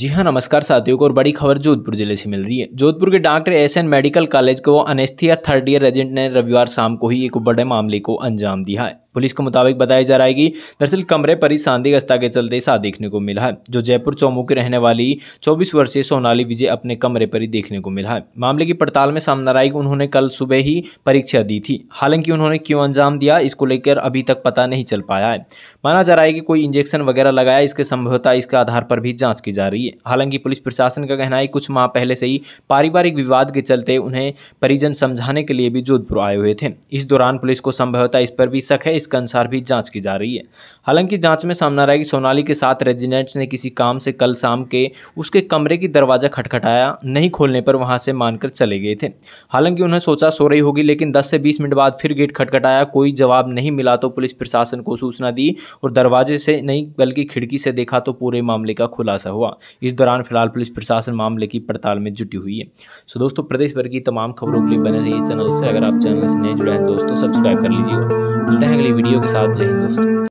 जी हाँ नमस्कार साथियों को और बड़ी खबर जोधपुर जिले से मिल रही है जोधपुर के doctor S N medical college को अनेस्थियर थर्ड ईयर रेजिडेंट ने रविवार शाम को ही एक बड़े मामले को अंजाम दिया है पुलिस के मुताबिक बताई जा रहा है कि दरअसल कमरे पर ही संदिग्धता के चलते साथ देखने को मिला है जो जयपुर चौमू की रहने वाली चौबीस वर्षीय सोनाली विजय अपने कमरे पर ही देखने को मिला है मामले की पड़ताल में सामने आई कि उन्होंने कल सुबह ही परीक्षा दी थी हालांकि उन्होंने क्यों अंजाम दिया इसको लेकर अभी तक पता नहीं चल पाया है माना जा रहा है कि कोई इंजेक्शन वगैरह लगाया इसके संभवता इसके आधार पर भी जाँच की जा रही है हालांकि पुलिस प्रशासन का कहना है कुछ माह पहले से ही पारिवारिक विवाद के चलते उन्हें परिजन समझाने के लिए भी जोधपुर आए हुए थे इस दौरान पुलिस को संभवता इस पर भी शक है इसके अनुसार भी जांच की जा रही है हालांकि जांच में सामना रहा कि सोनाली के साथ रेजिडेंट्स ने किसी काम से कल शाम के उसके कमरे की दरवाज़ा खटखटाया नहीं खोलने पर वहाँ से मानकर चले गए थे हालांकि उन्हें सोचा सो रही होगी लेकिन दस से बीस मिनट बाद फिर गेट खटखटाया कोई जवाब नहीं मिला तो पुलिस प्रशासन को सूचना दी और दरवाजे से नहीं बल्कि खिड़की से देखा तो पूरे मामले का खुलासा हुआ इस दौरान फिलहाल पुलिस प्रशासन मामले की पड़ताल में जुटी हुई है सो दोस्तों प्रदेश भर की तमाम खबरों के लिए बने रहिए चैनल से अगर आप चैनल से नहीं जुड़े हैं दोस्तों सब्सक्राइब कर लीजिए मिलते हैं अगली वीडियो के साथ जय हिंद दोस्तों